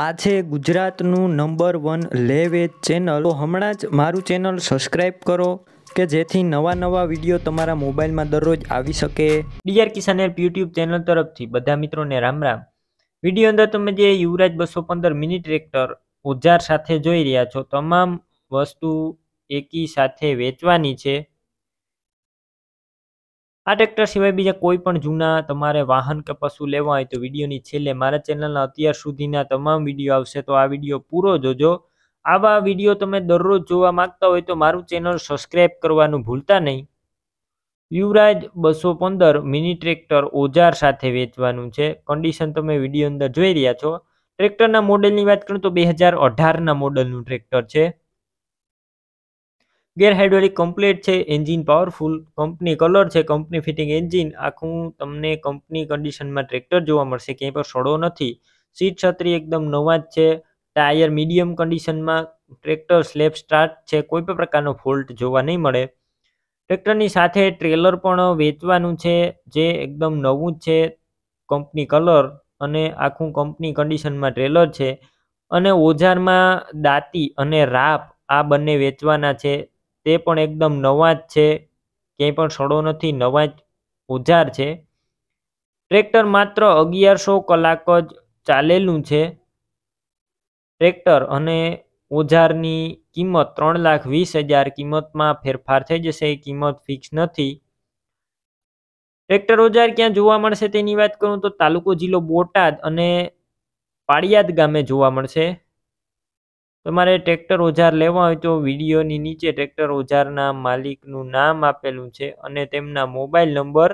આ છે ગુજરાતનું નંબર વન લેવેજ ચેનલ તો હમણાં જ મારું ચેનલ સબસ્ક્રાઈબ કરો કે જેથી નવા નવા વિડીયો તમારા મોબાઈલમાં દરરોજ આવી શકે DR Kisan help YouTube channel તરફથી બધા મિત્રોને રામ રામ વિડીયો અંદર તમે જે યુવરાજ બસો પંદર મિની ટ્રેક્ટર ઓજાર સાથે જોઈ રહ્યા છો તમામ વસ્તુ એકી સાથે વેચવાની છે આ ટ્રેક્ટર સિવાય બીજા કોઈ પણ જૂના તમારે વાહન કે પશુ લેવા હોય તો વિડીયોની છેલ્લે મારા ચેનલના અત્યાર સુધીના તમામ વિડીયો આવશે તો આ વિડીયો પૂરો જોજો આવા વિડીયો તમે દરરોજ જોવા માંગતા હોય તો મારું ચેનલ સબસ્ક્રાઈબ કરવાનું ભૂલતા નહીં યુવરાજ બસો પંદર મિની ટ્રેક્ટર ઓજાર સાથે વેચવાનું છે કન્ડિશન તમે વિડીયો અંદર જોઈ રહ્યા છો ટ્રેક્ટરના મોડેલની વાત કરું તો બે હજાર અઢારના મોડલનું ટ્રેક્ટર છે ગેર ગેરહાઇડ્રોલિક કમ્પ્લેટ છે એન્જિન પાવરફુલ કંપની કલર છે કંપની ફિટિંગ એન્જિન આખું તમને કંપની કન્ડિશનમાં ટ્રેક્ટર જોવા મળશે ક્યાંય પર સડો નથી સીટ છત્રી એકદમ નવા જ છે ટાયર મીડિયમ કન્ડિશનમાં ટ્રેક્ટર સ્લેબ સ્ટાર્ટ છે કોઈ પણ પ્રકારનો ફોલ્ટ જોવા નહીં મળે ટ્રેક્ટરની સાથે ટ્રેલર પણ વેચવાનું છે જે એકદમ નવું જ છે કંપની કલર અને આખું કંપની કન્ડિશનમાં ટ્રેલર છે અને ઓજારમાં દાંતી અને રાપ આ બંને વેચવાના છે તે પણ એકદમ નવા જ છે ક્યાંય પણ સડો નથી નવા જ ઓજાર છે ટ્રેક્ટર માત્ર અગિયારસો કલાક જ ચાલેલું છે ટ્રેક્ટર અને ઓજારની કિંમત ત્રણ લાખ વીસ હજાર કિંમતમાં ફેરફાર થઈ જશે એ કિંમત ફિક્સ નથી ટ્રેક્ટર ઓજાર ક્યાં જોવા મળશે તેની વાત કરું તો તાલુકો જિલ્લો બોટાદ અને પાળિયાદ ગામે જોવા મળશે તમારે ટ્રેક્ટર ઓજાર લેવા હોય તો વિડીયોની નીચે ટ્રેક્ટર ઓજારના માલિકનું નામ આપેલું છે અને તેમના મોબાઈલ નંબર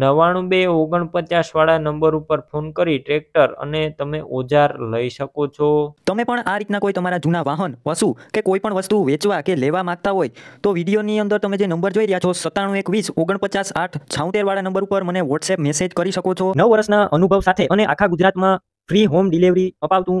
નવ્વાણું બે ઓગણપચાસવાળા નંબર ઉપર ફોન કરી ટ્રેક્ટર અને તમે ઓજાર લઈ શકો છો તમે પણ આ રીતના કોઈ તમારા જૂના વાહન પશુ કે કોઈ પણ વસ્તુ વેચવા કે લેવા માગતા હોય તો વિડીયોની અંદર તમે જે નંબર જોઈ રહ્યા છો સત્તાણું એક વીસ ઓગણપચાસ આઠ છાઉતેરવાળા નંબર ઉપર મને વોટ્સએપ મેસેજ કરી શકો છો નવ વર્ષના અનુભવ સાથે અને આખા ગુજરાતમાં ફ્રી હોમ ડિલિવરી અપાવતું